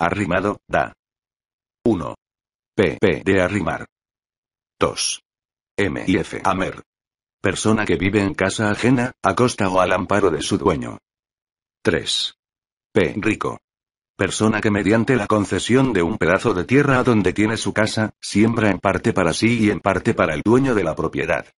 Arrimado, da. 1. P. de arrimar. 2. M y F. Amer. Persona que vive en casa ajena, a costa o al amparo de su dueño. 3. P. Rico. Persona que mediante la concesión de un pedazo de tierra a donde tiene su casa, siembra en parte para sí y en parte para el dueño de la propiedad.